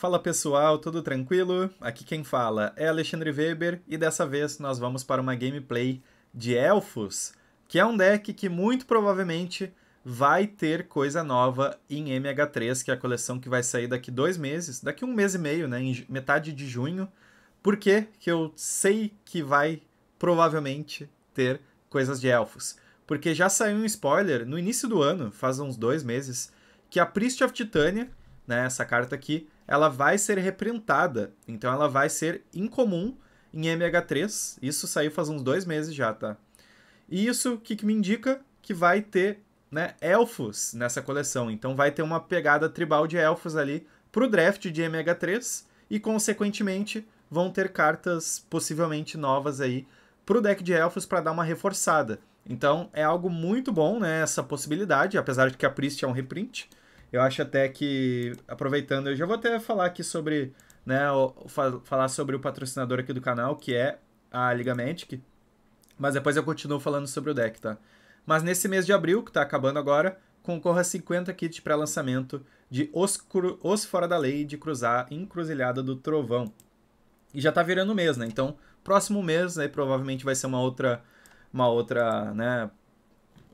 Fala pessoal, tudo tranquilo? Aqui quem fala é Alexandre Weber e dessa vez nós vamos para uma gameplay de Elfos, que é um deck que muito provavelmente vai ter coisa nova em MH3, que é a coleção que vai sair daqui dois meses, daqui um mês e meio, né, em metade de junho. Por quê? que eu sei que vai provavelmente ter coisas de Elfos? Porque já saiu um spoiler no início do ano, faz uns dois meses, que a Priest of Titania, né, essa carta aqui, ela vai ser reprintada. Então ela vai ser incomum em MH3. Isso saiu faz uns dois meses já, tá? E isso, o que, que me indica? Que vai ter né, elfos nessa coleção. Então vai ter uma pegada tribal de elfos ali pro draft de MH3 e, consequentemente, vão ter cartas possivelmente novas aí pro deck de elfos para dar uma reforçada. Então é algo muito bom, né, essa possibilidade, apesar de que a Priest é um reprint. Eu acho até que, aproveitando, eu já vou até falar aqui sobre, né, falar sobre o patrocinador aqui do canal, que é a Magic, mas depois eu continuo falando sobre o deck, tá? Mas nesse mês de abril, que tá acabando agora, concorra a 50 kits para lançamento de Os, Os Fora da Lei de Cruzar Encruzilhada do Trovão. E já tá virando mês, né? Então, próximo mês aí né, provavelmente vai ser uma outra uma outra, né,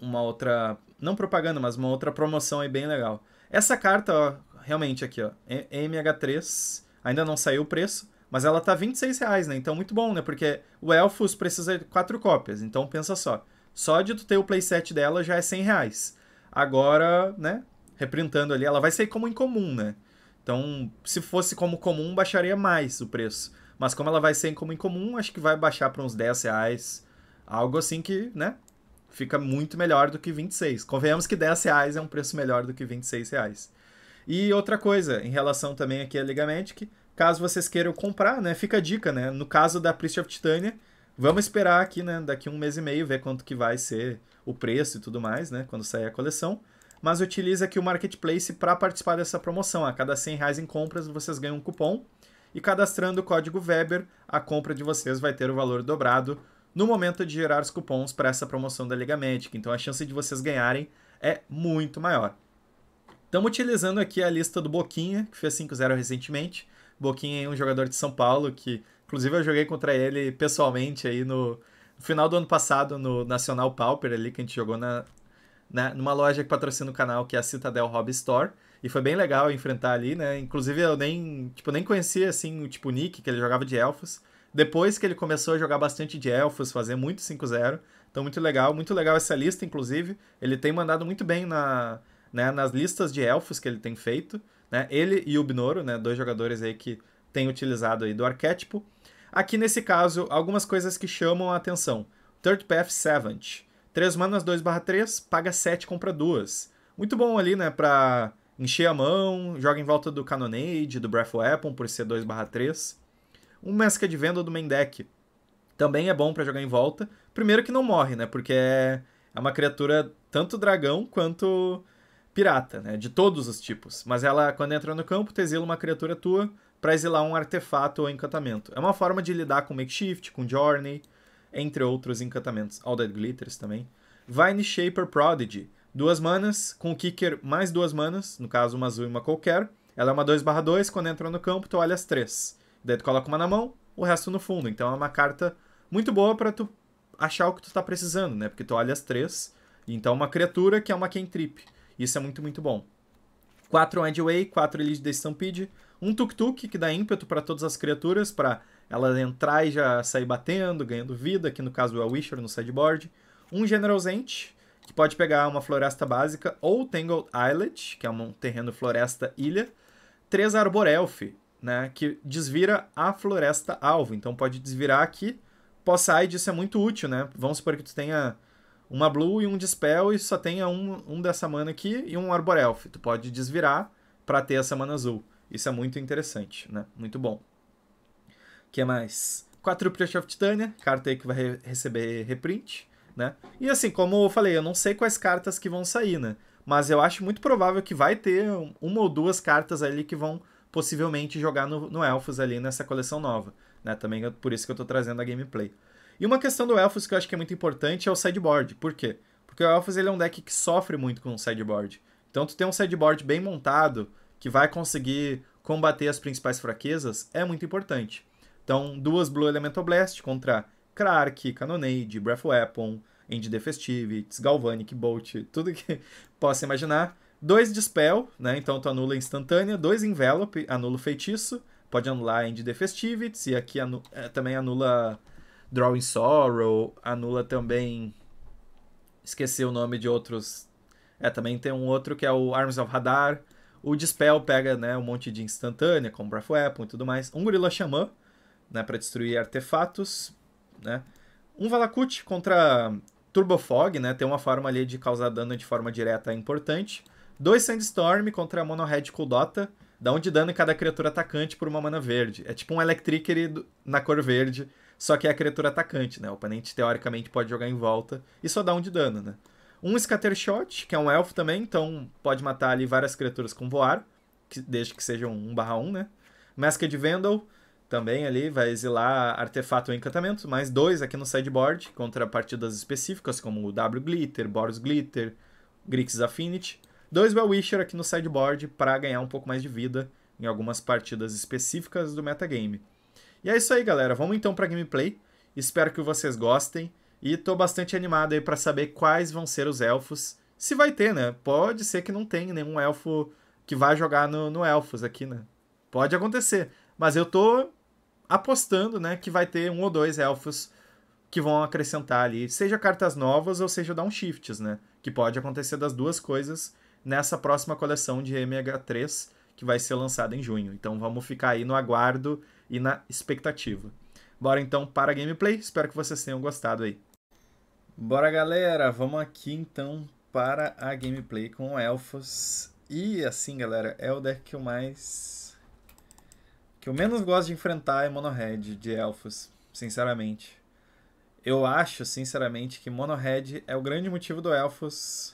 uma outra não propaganda, mas uma outra promoção aí bem legal. Essa carta, ó, realmente aqui, ó, MH3, ainda não saiu o preço, mas ela tá 26 reais, né? Então muito bom, né? Porque o Elfos precisa de quatro cópias, então pensa só. Só de tu ter o playset dela já é 100 reais. Agora, né? Reprintando ali, ela vai sair como incomum, né? Então, se fosse como comum, baixaria mais o preço. Mas como ela vai ser como incomum, acho que vai baixar para uns 10 reais. Algo assim que, né? fica muito melhor do que 26. Convenhamos que 10 reais é um preço melhor do que 26 reais. E outra coisa, em relação também aqui à Liga Magic, caso vocês queiram comprar, né, fica a dica, né? No caso da Priest of Titania, vamos esperar aqui, né, daqui um mês e meio, ver quanto que vai ser o preço e tudo mais, né, quando sair a coleção. Mas utiliza aqui o Marketplace para participar dessa promoção. A cada 100 reais em compras, vocês ganham um cupom. E cadastrando o código Weber, a compra de vocês vai ter o valor dobrado no momento de gerar os cupons para essa promoção da Liga Médica. Então a chance de vocês ganharem é muito maior. Estamos utilizando aqui a lista do Boquinha, que fez 5-0 recentemente. Boquinha é um jogador de São Paulo que, inclusive, eu joguei contra ele pessoalmente aí no, final do ano passado no Nacional Pauper ali, que a gente jogou na, na, numa loja que patrocina o canal, que é a Citadel Hobby Store. E foi bem legal enfrentar ali, né? Inclusive eu nem, tipo, nem conhecia assim o tipo Nick, que ele jogava de elfos. Depois que ele começou a jogar bastante de elfos, fazer muito 5-0. Então, muito legal. Muito legal essa lista, inclusive. Ele tem mandado muito bem na, né, nas listas de elfos que ele tem feito. Né? Ele e o Binoro, né, dois jogadores aí que tem utilizado aí do arquétipo. Aqui, nesse caso, algumas coisas que chamam a atenção. Third Path Savant. 3 manas 2/3, paga 7, compra 2. Muito bom ali, né, para encher a mão, joga em volta do Cannonade, do Breath Weapon, por ser 2/3 um mesca de venda do main deck também é bom para jogar em volta. Primeiro que não morre, né? Porque é, é uma criatura tanto dragão quanto pirata, né? De todos os tipos. Mas ela, quando entra no campo, tu exila uma criatura tua para exilar um artefato ou encantamento. É uma forma de lidar com Makeshift, com Journey, entre outros encantamentos. All Dead Glitters também. Vine Shaper Prodigy. Duas manas, com Kicker mais duas manas, no caso uma azul e uma qualquer. Ela é uma 2/2, quando entra no campo, tu olha as três. Daí tu coloca uma na mão, o resto no fundo. Então é uma carta muito boa para tu achar o que tu tá precisando, né? Porque tu olha as três. Então uma criatura que é uma Kentrip. Isso é muito, muito bom. quatro Edway, quatro Elite de Stampede, um tuk-tuk que dá ímpeto para todas as criaturas, para elas entrar e já sair batendo, ganhando vida, aqui no caso é o Wisher no sideboard. Um General Zent, que pode pegar uma floresta básica, ou Tangled Islet, que é um terreno floresta-ilha. arbor Arborelf, né, que desvira a floresta alvo. Então pode desvirar aqui. Pós-side isso é muito útil, né? Vamos supor que tu tenha uma blue e um dispel e só tenha um, um dessa mana aqui e um arbor elf. Tu pode desvirar para ter essa mana azul. Isso é muito interessante, né? Muito bom. O que mais? 4 Pressure of Titania, carta aí que vai re receber reprint, né? E assim, como eu falei, eu não sei quais cartas que vão sair, né? Mas eu acho muito provável que vai ter uma ou duas cartas ali que vão possivelmente jogar no, no Elfos ali nessa coleção nova. Né? Também é por isso que eu estou trazendo a gameplay. E uma questão do Elfos que eu acho que é muito importante é o sideboard. Por quê? Porque o Elfos ele é um deck que sofre muito com o sideboard. Então tu ter um sideboard bem montado, que vai conseguir combater as principais fraquezas, é muito importante. Então, duas Blue Elemental Blast contra Krark, Cannonade, Breath Weapon, End Defestive, Galvanic, Bolt, tudo que possa imaginar. 2 Dispel, né? Então tu anula instantânea. 2 Envelope, anula o feitiço. Pode anular End the Festivities. E aqui anu é, também anula Drawing Sorrow. Anula também. Esqueci o nome de outros. É, também tem um outro que é o Arms of Radar. O Dispel pega né, um monte de instantânea, como Breath Weapon e tudo mais. Um Gorilla Xamã, né, para destruir artefatos. Né? Um Valakut contra Turbofog, né? Tem uma forma ali de causar dano de forma direta importante. 2 Sandstorm contra a Mono Red Kuldota, dá um de dano em cada criatura atacante por uma mana verde. É tipo um Electricary na cor verde, só que é a criatura atacante, né? O oponente teoricamente pode jogar em volta e só dá um de dano, né? Um Scattershot, que é um elfo também, então pode matar ali várias criaturas com voar, que, desde que sejam 1 barra 1, né? Masked Vandal, também ali, vai exilar artefato ou encantamento, mais dois aqui no sideboard, contra partidas específicas, como o W Glitter, Boros Glitter, grix Affinity dois Well-Wisher aqui no sideboard para ganhar um pouco mais de vida em algumas partidas específicas do metagame. E é isso aí, galera. Vamos então para gameplay. Espero que vocês gostem e tô bastante animado aí para saber quais vão ser os elfos. Se vai ter, né? Pode ser que não tenha nenhum elfo que vá jogar no, no elfos aqui, né? Pode acontecer. Mas eu tô apostando, né, que vai ter um ou dois elfos que vão acrescentar ali, seja cartas novas ou seja downshifts, né? Que pode acontecer das duas coisas nessa próxima coleção de MH3 que vai ser lançada em junho. Então vamos ficar aí no aguardo e na expectativa. Bora então para a gameplay, espero que vocês tenham gostado aí. Bora galera, vamos aqui então para a gameplay com elfos. E assim galera, é o deck que eu mais... que eu menos gosto de enfrentar é Mono Red de elfos, sinceramente. Eu acho, sinceramente, que Mono Red é o grande motivo do elfos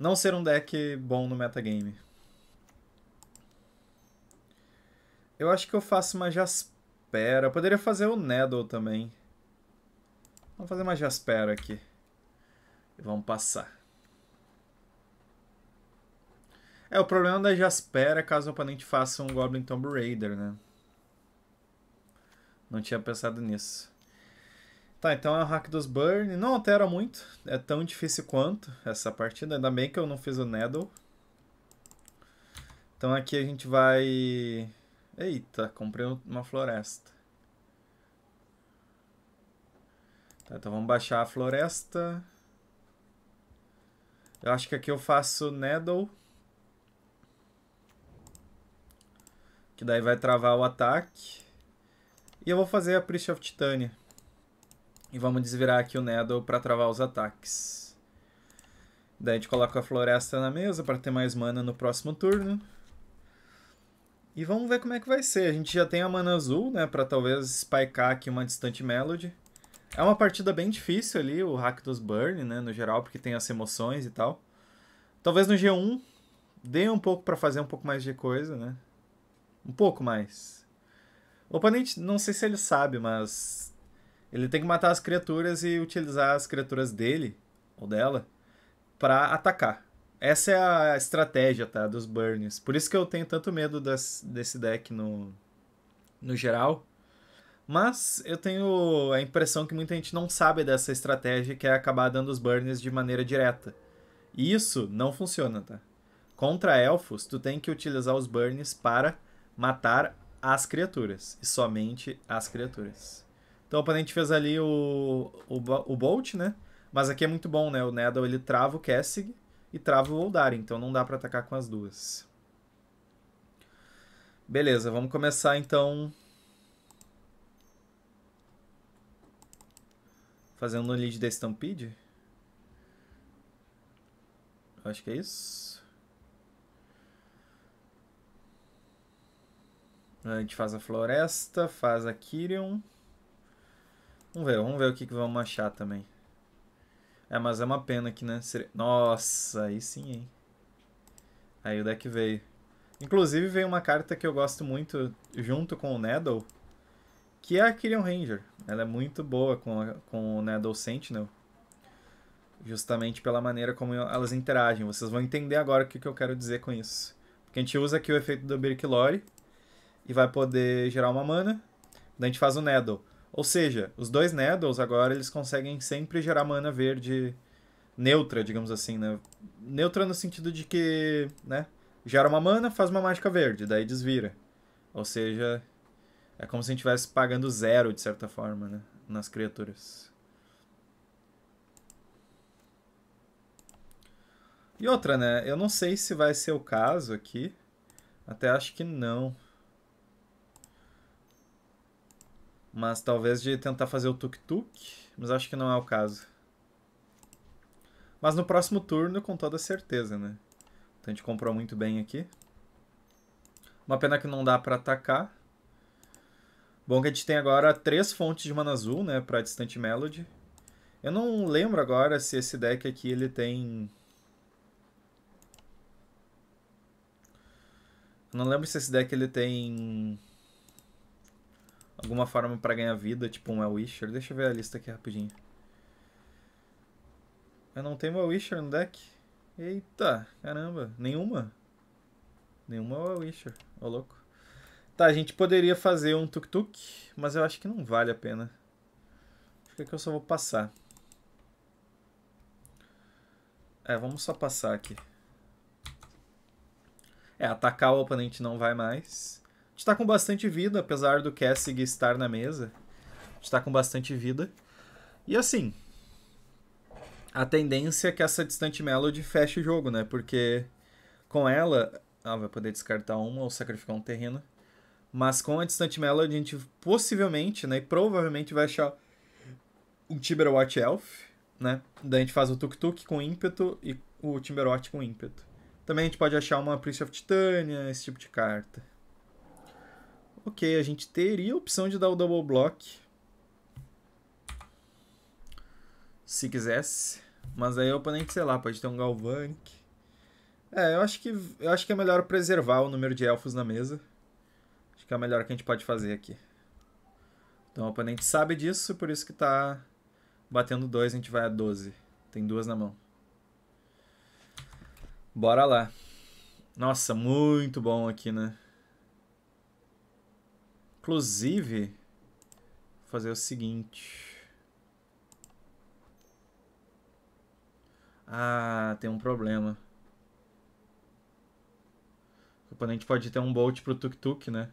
não ser um deck bom no metagame. Eu acho que eu faço uma Jaspera. Eu poderia fazer o Neddle também. Vamos fazer uma Jaspera aqui. E vamos passar. É, o problema da Jaspera é caso o oponente faça um Goblin Tomb Raider, né? Não tinha pensado nisso. Tá, então é o hack dos Burn. Não altera muito. É tão difícil quanto essa partida. Ainda bem que eu não fiz o Nettle. Então aqui a gente vai... Eita, comprei uma floresta. Tá, então vamos baixar a floresta. Eu acho que aqui eu faço Nettle. Que daí vai travar o ataque. E eu vou fazer a Priest of Titania. E vamos desvirar aqui o Needle para travar os ataques. Daí a gente coloca a floresta na mesa para ter mais mana no próximo turno. E vamos ver como é que vai ser. A gente já tem a mana azul, né? Pra talvez spikear aqui uma distante Melody. É uma partida bem difícil ali, o hack dos Burn, né? No geral, porque tem as emoções e tal. Talvez no G1 dê um pouco para fazer um pouco mais de coisa, né? Um pouco mais. O oponente, não sei se ele sabe, mas ele tem que matar as criaturas e utilizar as criaturas dele ou dela para atacar. Essa é a estratégia, tá, dos burns. Por isso que eu tenho tanto medo das, desse deck no no geral. Mas eu tenho a impressão que muita gente não sabe dessa estratégia que é acabar dando os burns de maneira direta. E isso não funciona, tá? Contra elfos, tu tem que utilizar os burns para matar as criaturas e somente as criaturas. Então o oponente fez ali o, o, o Bolt, né? Mas aqui é muito bom, né? O Neddle ele trava o Kessig e trava o Oldar, então não dá para atacar com as duas. Beleza, vamos começar então fazendo um lead da Stampede. Acho que é isso. A gente faz a floresta, faz a Kyrion. Vamos ver, vamos ver o que, que vamos achar também. É, mas é uma pena que, né? Seria... Nossa, aí sim, hein? Aí o deck veio. Inclusive veio uma carta que eu gosto muito junto com o Nettle, que é a Kyrian Ranger. Ela é muito boa com, a, com o Nettle Sentinel, justamente pela maneira como elas interagem. Vocês vão entender agora o que, que eu quero dizer com isso. Porque a gente usa aqui o efeito do Birk Lore e vai poder gerar uma mana, daí a gente faz o Nettle. Ou seja, os dois Needles agora eles conseguem sempre gerar mana verde neutra, digamos assim, né? Neutra no sentido de que, né? Gera uma mana, faz uma mágica verde, daí desvira. Ou seja, é como se a gente estivesse pagando zero, de certa forma, né? Nas criaturas. E outra, né? Eu não sei se vai ser o caso aqui. Até acho que não. Mas talvez de tentar fazer o tuk-tuk, mas acho que não é o caso. Mas no próximo turno, com toda certeza, né? Então a gente comprou muito bem aqui. Uma pena que não dá para atacar. Bom que a gente tem agora três fontes de mana azul, né, para Distant Melody. Eu não lembro agora se esse deck aqui ele tem... Eu não lembro se esse deck ele tem Alguma forma para ganhar vida, tipo um Elwisher. Deixa eu ver a lista aqui rapidinho. Eu não tenho Elwisher no deck. Eita, caramba. Nenhuma? Nenhuma é Elwisher. Ô, louco. Tá, a gente poderia fazer um tuk-tuk, mas eu acho que não vale a pena. Acho que é eu só vou passar. É, vamos só passar aqui. É, atacar o oponente não vai mais está com bastante vida, apesar do Cassig estar na mesa. Está com bastante vida. E assim, a tendência é que essa Distante Melody feche o jogo, né? Porque com ela, ela vai poder descartar uma ou sacrificar um terreno. Mas com a Distante Melody, a gente possivelmente, né? E provavelmente vai achar um Tiberwatch Elf, né? Daí a gente faz o Tuk-Tuk com ímpeto e o Timberwatch com ímpeto. Também a gente pode achar uma Priest of Titania, esse tipo de carta. Ok, a gente teria a opção de dar o double block. Se quisesse. Mas aí o oponente, sei lá, pode ter um Galvanic. É, eu acho que, eu acho que é melhor preservar o número de elfos na mesa. Acho que é o melhor que a gente pode fazer aqui. Então o oponente sabe disso, por isso que tá batendo 2, a gente vai a 12. Tem duas na mão. Bora lá. Nossa, muito bom aqui, né? Inclusive, vou fazer o seguinte. Ah, tem um problema. O oponente pode ter um bolt pro tuk-tuk, né?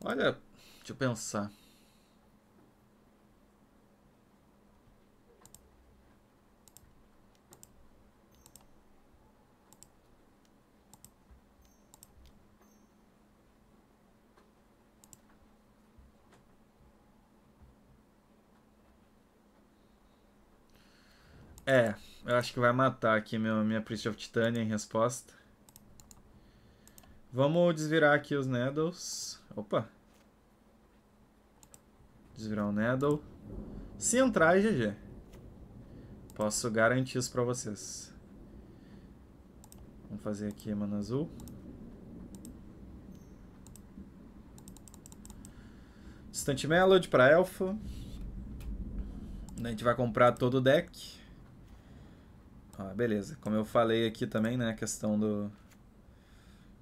Olha, deixa eu pensar. É, eu acho que vai matar aqui meu, minha Priest of Titania em resposta. Vamos desvirar aqui os Needles. Opa! Desvirar o Needle. Se entrar, é GG. Posso garantir isso pra vocês. Vamos fazer aqui a mana azul. Instant Melody pra Elfo. A gente vai comprar todo o deck. Ah, beleza. Como eu falei aqui também, né, a questão do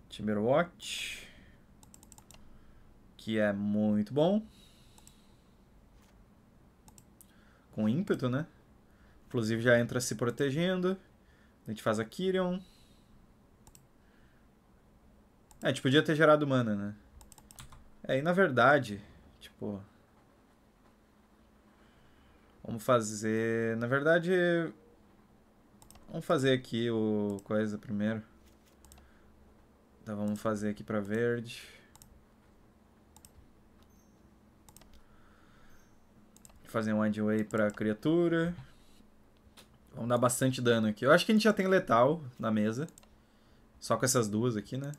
Timberwatch, que é muito bom. Com ímpeto, né? Inclusive já entra se protegendo. A gente faz a Kyrion. É, a tipo, gente podia ter gerado mana, né? É, e na verdade, tipo... Vamos fazer... Na verdade, Vamos fazer aqui o coisa primeiro. Então vamos fazer aqui para verde. Fazer um endway para criatura. Vamos dar bastante dano aqui. Eu acho que a gente já tem letal na mesa. Só com essas duas aqui, né?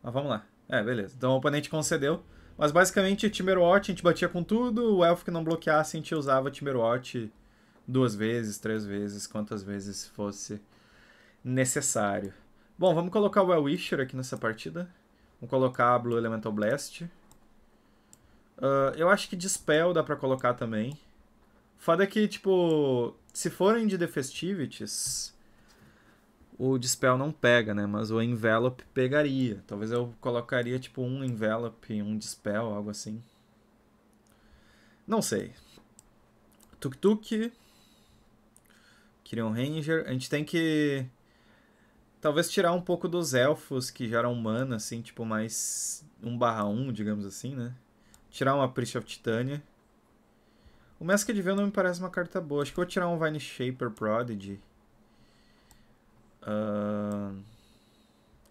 Mas vamos lá. É, beleza. Então o oponente concedeu. Mas basicamente Timberwatch a gente batia com tudo. O elfo que não bloqueasse a gente usava Timberwatch duas vezes, três vezes, quantas vezes fosse necessário. Bom, vamos colocar o well Wisher aqui nessa partida. Vamos colocar a Blue Elemental Blast. Uh, eu acho que Dispel dá pra colocar também. Foda é que, tipo, se forem de Festivities, o Dispel não pega, né? Mas o Envelope pegaria. Talvez eu colocaria, tipo, um Envelope, um Dispel, algo assim. Não sei. Tuk-tuk. Queria um Ranger. A gente tem que. Talvez tirar um pouco dos elfos que já eram mana, assim, tipo, mais 1 barra 1, digamos assim, né? Tirar uma Priest of Titania. O Mask de Veil não me parece uma carta boa. Acho que eu vou tirar um Vine Shaper Prodigy. Uh...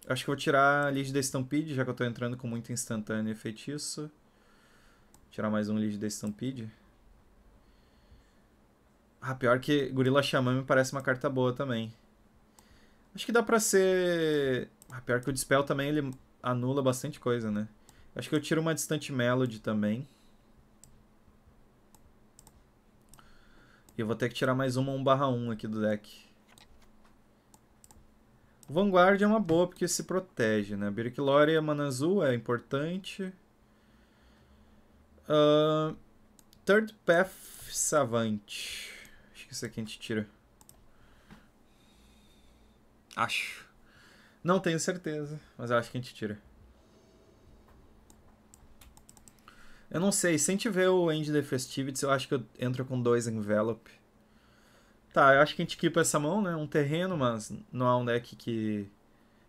Acho que eu vou tirar a Lead da Stampede, já que eu tô entrando com muito instantâneo e feitiço. tirar mais um Lead da Stampede. Ah, pior que Gorila Xamã me parece uma carta boa também. Acho que dá pra ser... Ah, pior que o Dispel também ele anula bastante coisa, né? Acho que eu tiro uma Distante Melody também. E eu vou ter que tirar mais uma 1 barra 1 aqui do deck. O Vanguard é uma boa porque se protege, né? Birklore e mana azul é importante. Uh, Third Path Savant que isso aqui a gente tira. Acho. Não tenho certeza, mas eu acho que a gente tira. Eu não sei, sem ver o End the Festivities, eu acho que eu entro com dois Envelope. Tá, eu acho que a gente equipa essa mão, né? Um terreno, mas não é um deck que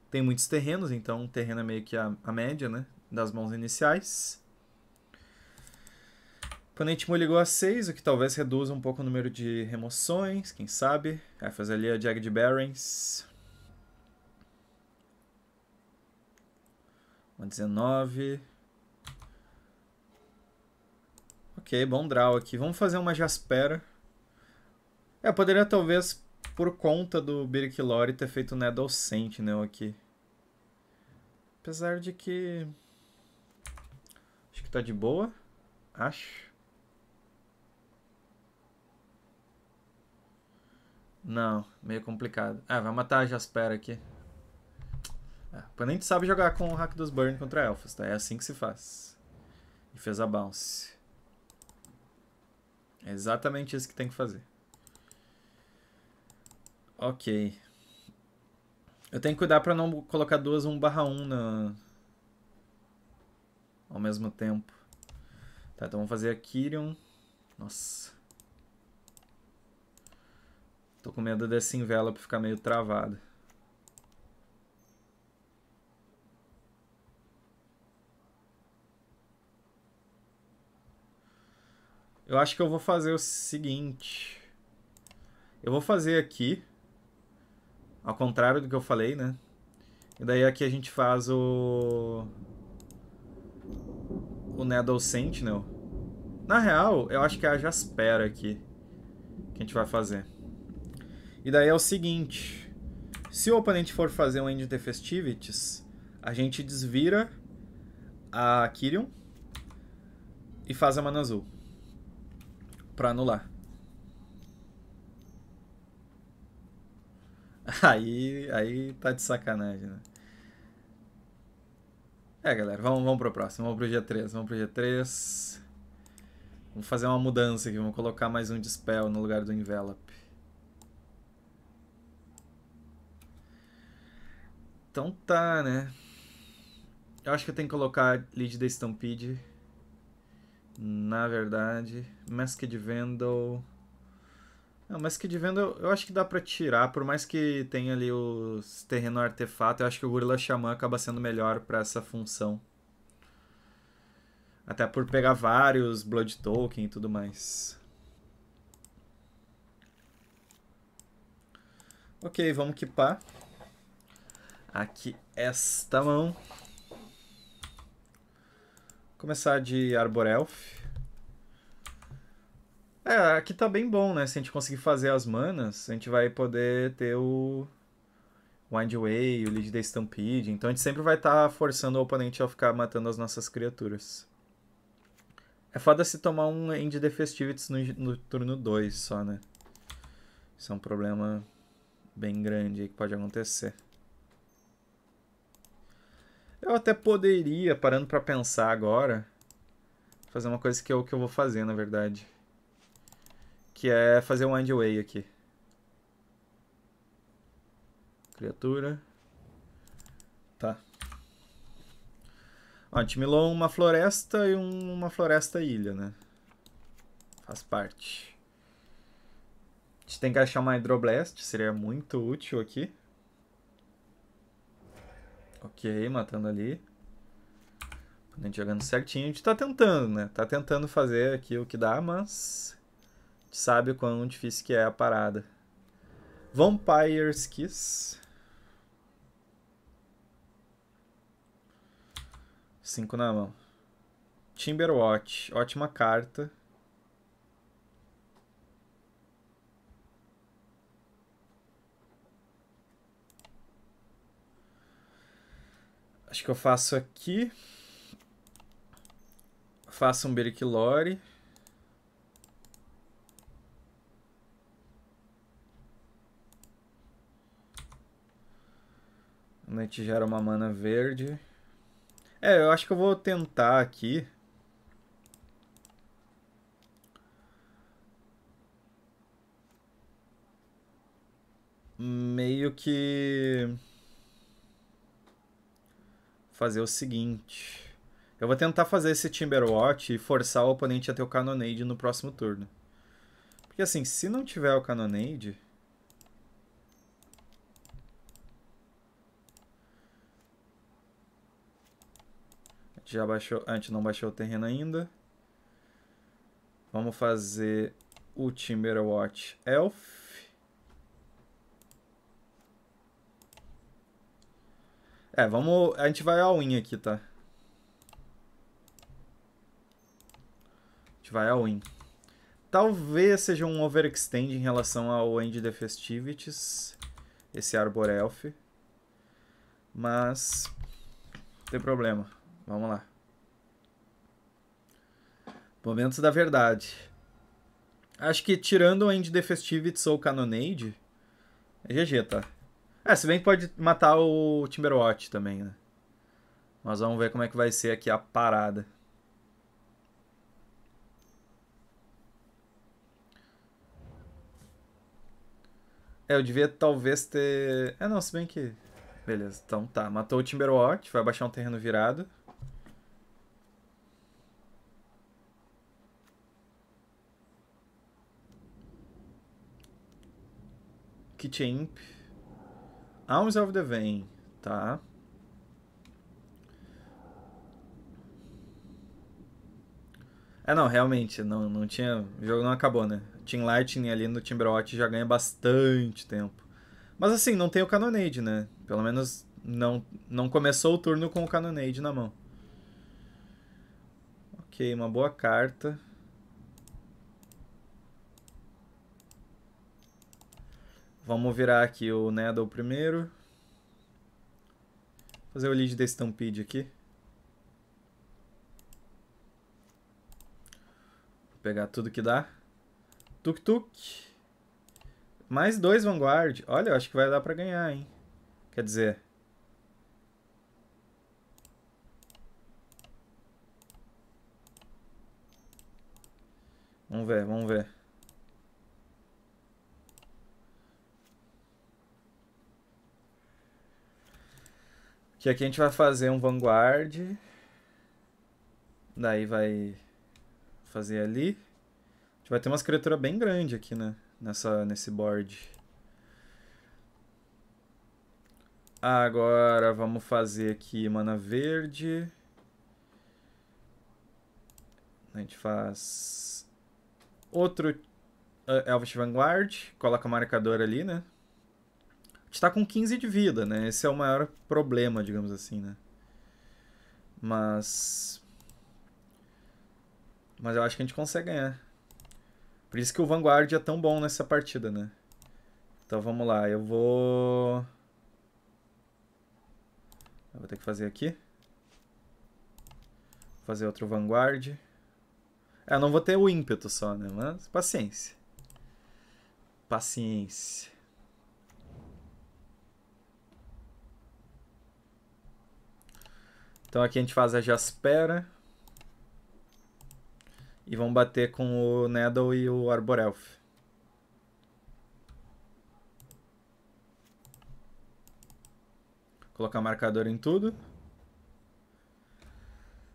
tem muitos terrenos, então um terreno é meio que a, a média, né? Das mãos iniciais. Quando a gente ligou a 6, o que talvez reduza um pouco o número de remoções, quem sabe. Vai fazer ali a Jag de Barons. Uma 19. Ok, bom draw aqui. Vamos fazer uma Jaspera. É, poderia talvez, por conta do Birk Lore, ter feito Needle Sentinel né, aqui. Apesar de que... Acho que tá de boa. Acho. Não, meio complicado. Ah, vai matar a Jaspera aqui. Ah, nem sabe jogar com o hack dos Burn contra Elfos, tá? É assim que se faz. E fez a bounce. É exatamente isso que tem que fazer. Ok. Eu tenho que cuidar pra não colocar duas 1 barra 1 na... ao mesmo tempo. Tá, então vamos fazer a Kyrion. Nossa. Tô com medo desse envelope ficar meio travado. Eu acho que eu vou fazer o seguinte. Eu vou fazer aqui. Ao contrário do que eu falei, né? E daí aqui a gente faz o... O Needle né Sentinel. Na real, eu acho que é a Jaspera aqui. Que a gente vai fazer. E daí é o seguinte, se o oponente for fazer um End the Festivities, a gente desvira a Kyrion e faz a mana azul pra anular. Aí, aí tá de sacanagem, né? É, galera, vamos, vamos pro próximo, vamos pro G3, vamos pro G3. Vamos fazer uma mudança aqui, vamos colocar mais um Dispel no lugar do Envelope. Então tá, né? Eu acho que eu tenho que colocar lead da Stampede. Na verdade. Masked Vandal. Não, Masked Vandal eu acho que dá pra tirar. Por mais que tenha ali os terreno artefato, eu acho que o Gorilla Xamã acaba sendo melhor pra essa função. Até por pegar vários Blood Token e tudo mais. Ok, vamos equipar aqui esta mão. Começar de Arborelf. É, aqui tá bem bom, né? Se a gente conseguir fazer as manas, a gente vai poder ter o Wind Way, o Lead da Stampede. Então a gente sempre vai estar tá forçando o oponente a ficar matando as nossas criaturas. É foda se tomar um End the Festivities no, no turno 2 só, né? Isso é um problema bem grande que pode acontecer. Eu até poderia, parando para pensar agora, fazer uma coisa que é o que eu vou fazer, na verdade. Que é fazer um wind aqui. Criatura. Tá. Ó, a gente milou uma floresta e um, uma floresta-ilha, né? Faz parte. A gente tem que achar uma Hydroblast, seria muito útil aqui. Ok, matando ali. A gente jogando certinho. A gente tá tentando, né? Tá tentando fazer aqui o que dá, mas... A gente sabe o quão difícil que é a parada. Vampire's Kiss. Cinco na mão. Timberwatch. Ótima carta. Acho que eu faço aqui. Faço um A gente gera uma mana verde. É, eu acho que eu vou tentar aqui. Meio que fazer o seguinte. Eu vou tentar fazer esse Timberwatch e forçar o oponente a ter o Cannonade no próximo turno. Porque assim, se não tiver o Cannonade... Já baixou... A gente não baixou o terreno ainda. Vamos fazer o Timberwatch Elf. É, vamos... A gente vai all-in aqui, tá? A gente vai all-in. Talvez seja um overextend em relação ao End the Festivities, esse Arbor Elf. Mas... Não tem problema. Vamos lá. Momentos da verdade. Acho que tirando o End the Festivities ou Canonade, é GG, tá? É, se bem que pode matar o Timberwatch também, né? Mas vamos ver como é que vai ser aqui a parada. É, eu devia talvez ter... É, não, se bem que... Beleza, então tá. Matou o Timberwatch, vai baixar um terreno virado. Kitchen Imp. É Hours of the Vain, tá? É, não, realmente, não, não tinha... O jogo não acabou, né? Team Lightning ali no Timberwatch já ganha bastante tempo. Mas assim, não tem o Cannonade, né? Pelo menos não, não começou o turno com o Cannonade na mão. Ok, uma boa carta. Vamos virar aqui o Needle primeiro. Fazer o lead da Stampede aqui. Vou pegar tudo que dá. Tuk-tuk. Mais dois Vanguard. Olha, eu acho que vai dar pra ganhar, hein? Quer dizer... Vamos ver, vamos ver. Que aqui a gente vai fazer um Vanguard. Daí vai fazer ali. A gente vai ter umas criaturas bem grandes aqui, né? Nessa, nesse board. Agora vamos fazer aqui mana verde. A gente faz outro uh, Elvish Vanguard, coloca o marcador ali, né? gente tá com 15 de vida, né? Esse é o maior problema, digamos assim, né? Mas. Mas eu acho que a gente consegue ganhar. Por isso que o Vanguard é tão bom nessa partida, né? Então vamos lá, eu vou. Eu vou ter que fazer aqui. Vou fazer outro Vanguard. É, eu não vou ter o ímpeto só, né? Mas paciência. Paciência. Então aqui a gente faz a Jaspera. E vamos bater com o Nettle e o Arborelf. Colocar marcador em tudo.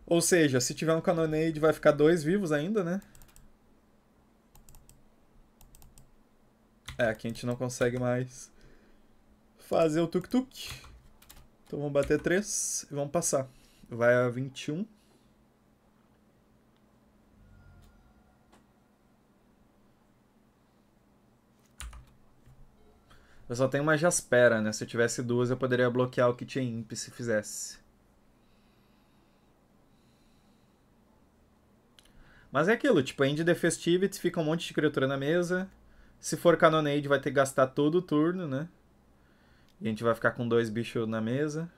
Ou seja, se tiver um Cannonade vai ficar dois vivos ainda, né? É, aqui a gente não consegue mais fazer o tuk-tuk. Então vamos bater três e vamos passar vai a 21. Eu só tenho uma Jaspera, né? Se eu tivesse duas, eu poderia bloquear o que tinha Imp se fizesse. Mas é aquilo, tipo, End the Festivity, fica um monte de criatura na mesa. Se for canonade, vai ter que gastar todo o turno, né? E a gente vai ficar com dois bichos na mesa.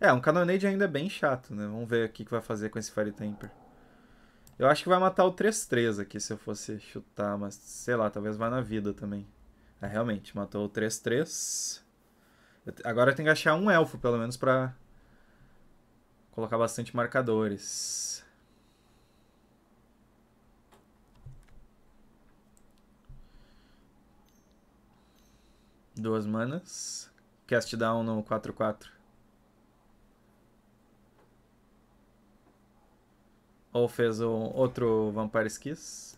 É, um Cannonade ainda é bem chato, né? Vamos ver o que, que vai fazer com esse Fire Temper. Eu acho que vai matar o 3-3 aqui se eu fosse chutar, mas sei lá, talvez vá na vida também. É, realmente, matou o 3-3. Agora eu tenho que achar um elfo, pelo menos, pra colocar bastante marcadores. Duas manas. Cast down no 4-4. Ou fez um outro Vampire Skiss.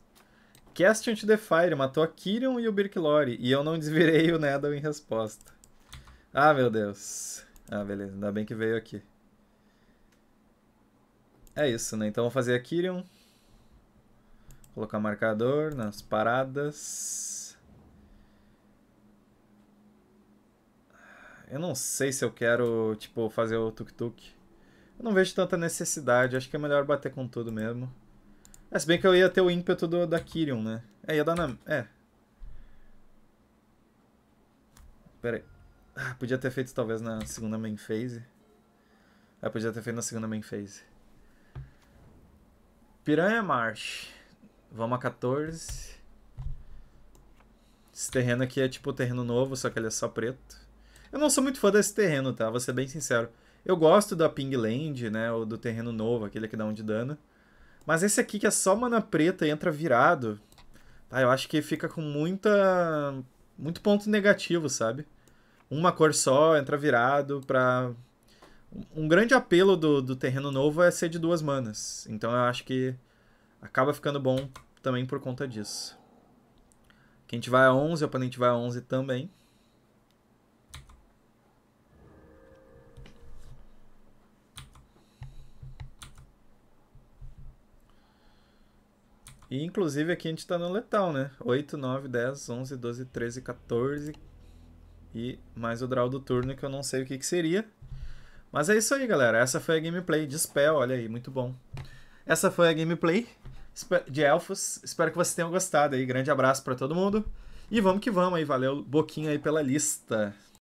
Cast into the Fire matou a Kyrion e o Birklore. E eu não desvirei o Nedal em resposta. Ah, meu Deus. Ah, beleza. Ainda bem que veio aqui. É isso, né? Então vou fazer a Kyrion. Colocar marcador nas paradas. Eu não sei se eu quero, tipo, fazer o tuk-tuk. Eu não vejo tanta necessidade, acho que é melhor bater com tudo mesmo. É, se bem que eu ia ter o ímpeto do, da Kyrion, né? É, ia dar na... É. Pera aí. Ah, podia ter feito talvez na segunda main phase. Ah, podia ter feito na segunda main phase. Piranha March. Vamos a 14. Esse terreno aqui é tipo terreno novo, só que ele é só preto. Eu não sou muito fã desse terreno, tá? Vou ser bem sincero. Eu gosto da Ping Land, né? Ou do terreno novo, aquele que dá um de dano. Mas esse aqui que é só mana preta e entra virado. Tá, eu acho que fica com muita. Muito ponto negativo, sabe? Uma cor só, entra virado pra. Um grande apelo do, do terreno novo é ser de duas manas. Então eu acho que acaba ficando bom também por conta disso. Quem tiver a 11, o oponente vai a 11 também. E inclusive aqui a gente tá no letal, né? 8, 9, 10, 11, 12, 13, 14. E mais o draw do turno que eu não sei o que, que seria. Mas é isso aí, galera. Essa foi a gameplay de Spell, olha aí, muito bom. Essa foi a gameplay de Elfos. Espero que vocês tenham gostado aí. Grande abraço para todo mundo. E vamos que vamos aí. Valeu, Boquinha aí pela lista.